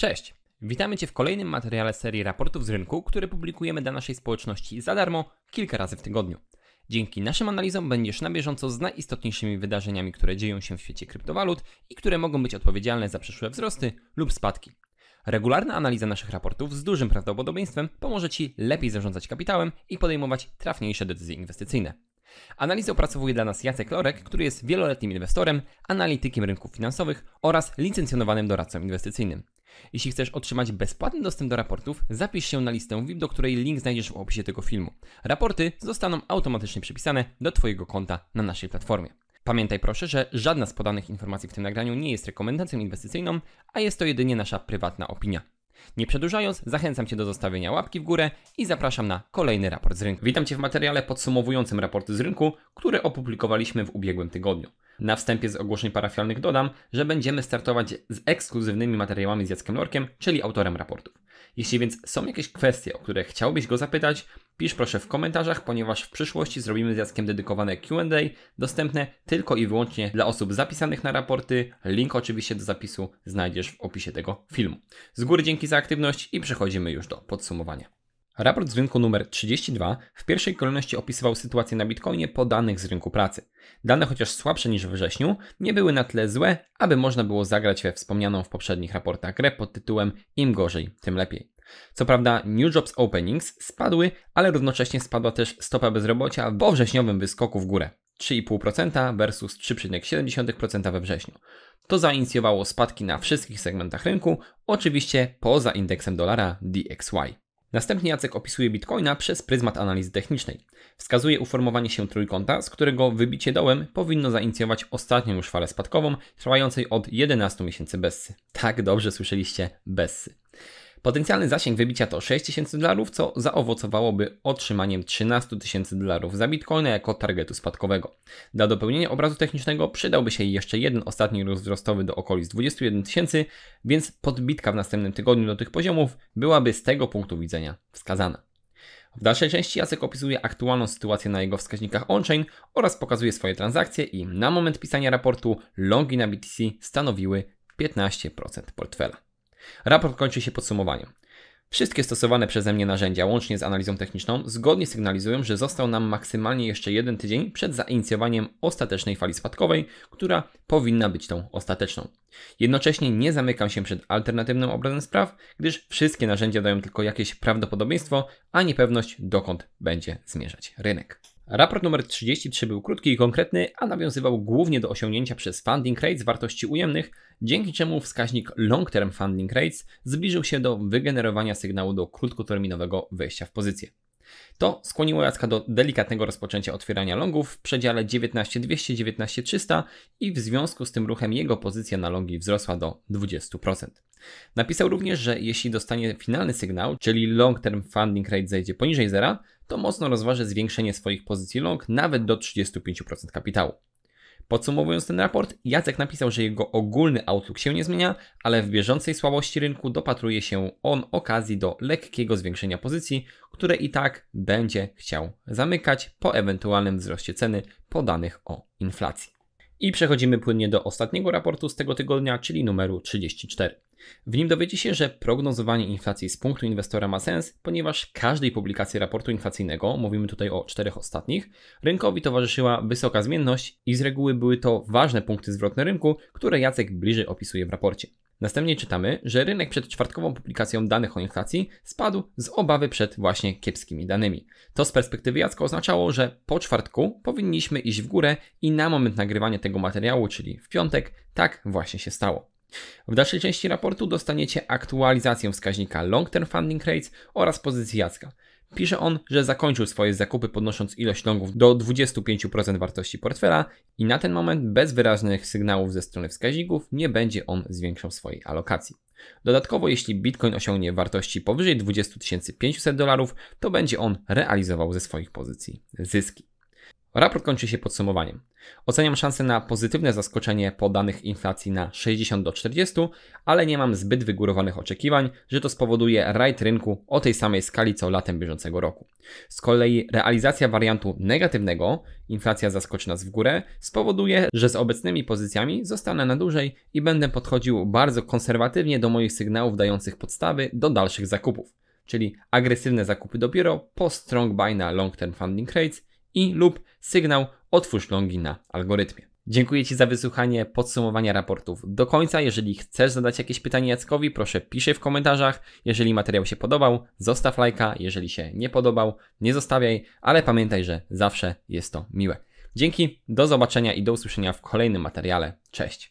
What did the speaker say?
Cześć! Witamy Cię w kolejnym materiale serii raportów z rynku, które publikujemy dla naszej społeczności za darmo kilka razy w tygodniu. Dzięki naszym analizom będziesz na bieżąco z najistotniejszymi wydarzeniami, które dzieją się w świecie kryptowalut i które mogą być odpowiedzialne za przyszłe wzrosty lub spadki. Regularna analiza naszych raportów z dużym prawdopodobieństwem pomoże Ci lepiej zarządzać kapitałem i podejmować trafniejsze decyzje inwestycyjne. Analizę opracowuje dla nas Jacek Lorek, który jest wieloletnim inwestorem, analitykiem rynków finansowych oraz licencjonowanym doradcą inwestycyjnym. Jeśli chcesz otrzymać bezpłatny dostęp do raportów, zapisz się na listę VIP, do której link znajdziesz w opisie tego filmu. Raporty zostaną automatycznie przypisane do Twojego konta na naszej platformie. Pamiętaj proszę, że żadna z podanych informacji w tym nagraniu nie jest rekomendacją inwestycyjną, a jest to jedynie nasza prywatna opinia. Nie przedłużając, zachęcam Cię do zostawienia łapki w górę i zapraszam na kolejny raport z rynku. Witam Cię w materiale podsumowującym raporty z rynku, które opublikowaliśmy w ubiegłym tygodniu. Na wstępie z ogłoszeń parafialnych dodam, że będziemy startować z ekskluzywnymi materiałami z Jackiem Lorkiem, czyli autorem raportów. Jeśli więc są jakieś kwestie, o które chciałbyś go zapytać, pisz proszę w komentarzach, ponieważ w przyszłości zrobimy z Jackiem dedykowane QA, dostępne tylko i wyłącznie dla osób zapisanych na raporty. Link oczywiście do zapisu znajdziesz w opisie tego filmu. Z góry dzięki za aktywność i przechodzimy już do podsumowania. Raport z rynku numer 32 w pierwszej kolejności opisywał sytuację na Bitcoinie po danych z rynku pracy. Dane chociaż słabsze niż we wrześniu, nie były na tyle złe, aby można było zagrać we wspomnianą w poprzednich raportach grę pod tytułem im gorzej, tym lepiej. Co prawda New Jobs Openings spadły, ale równocześnie spadła też stopa bezrobocia po wrześniowym wyskoku w górę. 3,5% versus 3,7% we wrześniu. To zainicjowało spadki na wszystkich segmentach rynku, oczywiście poza indeksem dolara DXY. Następnie Jacek opisuje bitcoina przez pryzmat analizy technicznej. Wskazuje uformowanie się trójkąta, z którego wybicie dołem powinno zainicjować ostatnią już falę spadkową, trwającej od 11 miesięcy bessy. Tak dobrze słyszeliście, bessy. Potencjalny zasięg wybicia to 6000 dolarów, co zaowocowałoby otrzymaniem 13 tysięcy dolarów za Bitcoina jako targetu spadkowego. Dla dopełnienia obrazu technicznego przydałby się jeszcze jeden ostatni rozrostowy do okolic 21 tysięcy, więc podbitka w następnym tygodniu do tych poziomów byłaby z tego punktu widzenia wskazana. W dalszej części Jacek opisuje aktualną sytuację na jego wskaźnikach on-chain oraz pokazuje swoje transakcje i na moment pisania raportu longi na BTC stanowiły 15% portfela. Raport kończy się podsumowaniem. Wszystkie stosowane przeze mnie narzędzia, łącznie z analizą techniczną, zgodnie sygnalizują, że został nam maksymalnie jeszcze jeden tydzień przed zainicjowaniem ostatecznej fali spadkowej, która powinna być tą ostateczną. Jednocześnie nie zamykam się przed alternatywnym obrazem spraw, gdyż wszystkie narzędzia dają tylko jakieś prawdopodobieństwo, a niepewność, dokąd będzie zmierzać rynek. Raport numer 33 był krótki i konkretny, a nawiązywał głównie do osiągnięcia przez funding rates wartości ujemnych, dzięki czemu wskaźnik long term funding rates zbliżył się do wygenerowania sygnału do krótkoterminowego wejścia w pozycję. To skłoniło Jacka do delikatnego rozpoczęcia otwierania longów w przedziale 19200-19300 i w związku z tym ruchem jego pozycja na longi wzrosła do 20%. Napisał również, że jeśli dostanie finalny sygnał, czyli long term funding rate zejdzie poniżej zera, to mocno rozważy zwiększenie swoich pozycji long nawet do 35% kapitału. Podsumowując ten raport, Jacek napisał, że jego ogólny outlook się nie zmienia, ale w bieżącej słabości rynku dopatruje się on okazji do lekkiego zwiększenia pozycji, które i tak będzie chciał zamykać po ewentualnym wzroście ceny podanych o inflacji. I przechodzimy płynnie do ostatniego raportu z tego tygodnia, czyli numeru 34. W nim dowiecie się, że prognozowanie inflacji z punktu inwestora ma sens, ponieważ każdej publikacji raportu inflacyjnego, mówimy tutaj o czterech ostatnich, rynkowi towarzyszyła wysoka zmienność i z reguły były to ważne punkty zwrotne rynku, które Jacek bliżej opisuje w raporcie. Następnie czytamy, że rynek przed czwartkową publikacją danych o inflacji spadł z obawy przed właśnie kiepskimi danymi. To z perspektywy Jacka oznaczało, że po czwartku powinniśmy iść w górę i na moment nagrywania tego materiału, czyli w piątek, tak właśnie się stało. W dalszej części raportu dostaniecie aktualizację wskaźnika Long Term Funding Rates oraz pozycji Jacka. Pisze on, że zakończył swoje zakupy podnosząc ilość longów do 25% wartości portfela i na ten moment bez wyraźnych sygnałów ze strony wskaźników nie będzie on zwiększał swojej alokacji. Dodatkowo jeśli Bitcoin osiągnie wartości powyżej 20 500 dolarów, to będzie on realizował ze swoich pozycji zyski. Raport kończy się podsumowaniem. Oceniam szansę na pozytywne zaskoczenie po danych inflacji na 60 do 40, ale nie mam zbyt wygórowanych oczekiwań, że to spowoduje rajd rynku o tej samej skali co latem bieżącego roku. Z kolei realizacja wariantu negatywnego, inflacja zaskoczy nas w górę, spowoduje, że z obecnymi pozycjami zostanę na dłużej i będę podchodził bardzo konserwatywnie do moich sygnałów dających podstawy do dalszych zakupów, czyli agresywne zakupy dopiero po strong buy na long term funding rates i lub sygnał Otwórz longi na algorytmie. Dziękuję Ci za wysłuchanie podsumowania raportów do końca. Jeżeli chcesz zadać jakieś pytanie Jackowi, proszę piszej w komentarzach. Jeżeli materiał się podobał, zostaw lajka. Jeżeli się nie podobał, nie zostawiaj, ale pamiętaj, że zawsze jest to miłe. Dzięki, do zobaczenia i do usłyszenia w kolejnym materiale. Cześć!